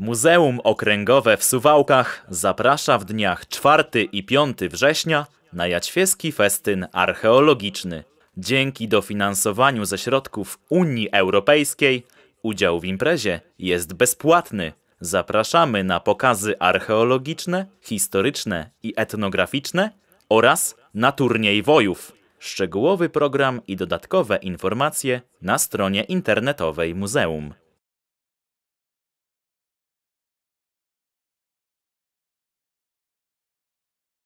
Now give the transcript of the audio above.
Muzeum Okręgowe w Suwałkach zaprasza w dniach 4 i 5 września na Jaćwieski Festyn Archeologiczny. Dzięki dofinansowaniu ze środków Unii Europejskiej udział w imprezie jest bezpłatny. Zapraszamy na pokazy archeologiczne, historyczne i etnograficzne oraz na turniej wojów. Szczegółowy program i dodatkowe informacje na stronie internetowej muzeum.